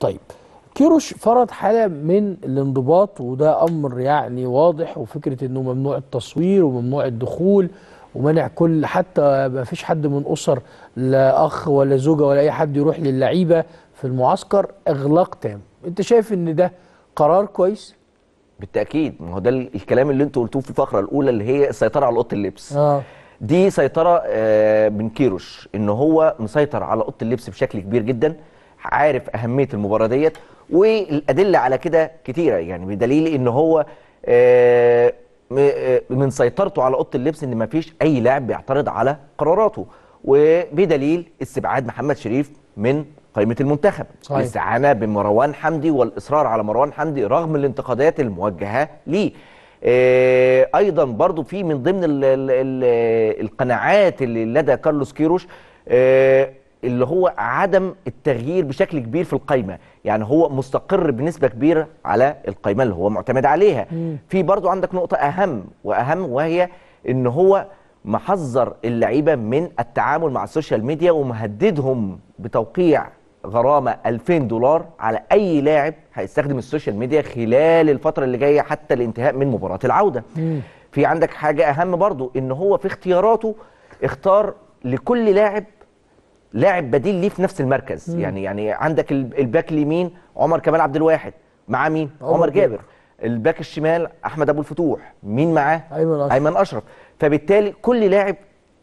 طيب كيروش فرض حالة من الانضباط وده أمر يعني واضح وفكرة أنه ممنوع التصوير وممنوع الدخول ومنع كل حتى ما فيش حد من أسر لا أخ ولا زوجة ولا أي حد يروح للعيبة في المعسكر إغلاق تام أنت شايف أن ده قرار كويس؟ بالتأكيد ما هو ده الكلام اللي انت قلتوه في الفقرة الأولى اللي هي السيطرة على أوضة اللبس آه. دي سيطرة آه، من كيروش أنه هو مسيطر على أوضة اللبس بشكل كبير جداً عارف اهميه المباراه ديت والادله على كده كتيره يعني بدليل ان هو آه، آه، من سيطرته على اوضه اللبس ان ما فيش اي لاعب بيعترض على قراراته وبدليل استبعاد محمد شريف من قائمه المنتخب الاستعانه بمروان حمدي والاصرار على مروان حمدي رغم الانتقادات الموجهه ليه آه، ايضا برضو في من ضمن الـ الـ الـ القناعات اللي لدى كارلوس كيروش اللي هو عدم التغيير بشكل كبير في القايمه يعني هو مستقر بنسبه كبيره على القايمه اللي هو معتمد عليها مم. في برضو عندك نقطه اهم واهم وهي ان هو محذر اللعيبه من التعامل مع السوشيال ميديا ومهددهم بتوقيع غرامه 2000 دولار على اي لاعب هيستخدم السوشيال ميديا خلال الفتره اللي جايه حتى الانتهاء من مباراه العوده مم. في عندك حاجه اهم برضو ان هو في اختياراته اختار لكل لاعب لاعب بديل ليه في نفس المركز مم. يعني يعني عندك الباك اليمين عمر كمال عبد الواحد مع مين عمر, عمر جابر. الباك الشمال احمد ابو الفتوح مين معاه ايمن اشرف, أيمن أشرف. فبالتالي كل لاعب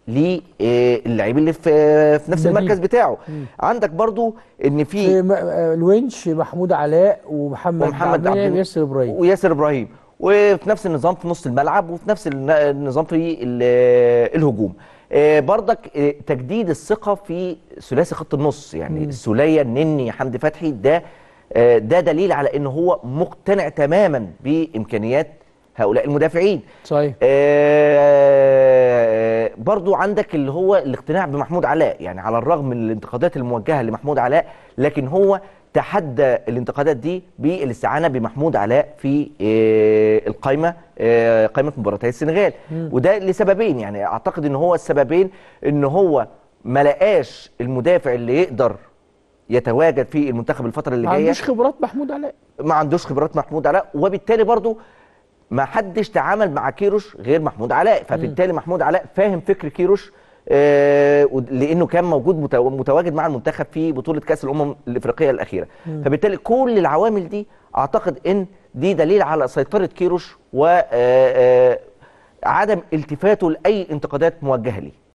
ليه آه، اللاعبين اللي في آه، في نفس بديل. المركز بتاعه مم. عندك برضو ان في آه، الونش محمود علاء ومحمد, ومحمد عبد وياسر ابراهيم وياسر ابراهيم وفي نفس النظام في نص الملعب وفي نفس النظام في الهجوم آه، بردك آه، تجديد الثقه في ثلاثي خط النص يعني السوليه النني حمدي فتحي ده آه، ده دليل على ان هو مقتنع تماما بامكانيات هؤلاء المدافعين صحيح آه برضو عندك اللي هو الاقتناع بمحمود علاء يعني على الرغم من الانتقادات الموجهه لمحمود علاء لكن هو تحدى الانتقادات دي بالاستعانه بمحمود علاء في آه، القائمه آه، قائمه مباراتي السنغال وده لسببين يعني اعتقد ان هو السببين ان هو ما لقاش المدافع اللي يقدر يتواجد في المنتخب الفتره اللي جايه ما عندوش خبرات محمود علاء ما عندوش خبرات محمود علاء وبالتالي برضو ما حدش تعامل مع كيروش غير محمود علاء فبالتالي محمود علاء فاهم فكر كيروش آه، لانه كان موجود متواجد مع المنتخب في بطوله كاس الامم الافريقيه الاخيره فبالتالي كل العوامل دي اعتقد ان دي دليل على سيطره كيروش و آه، آه، عدم التفاته لاي انتقادات موجهه ليه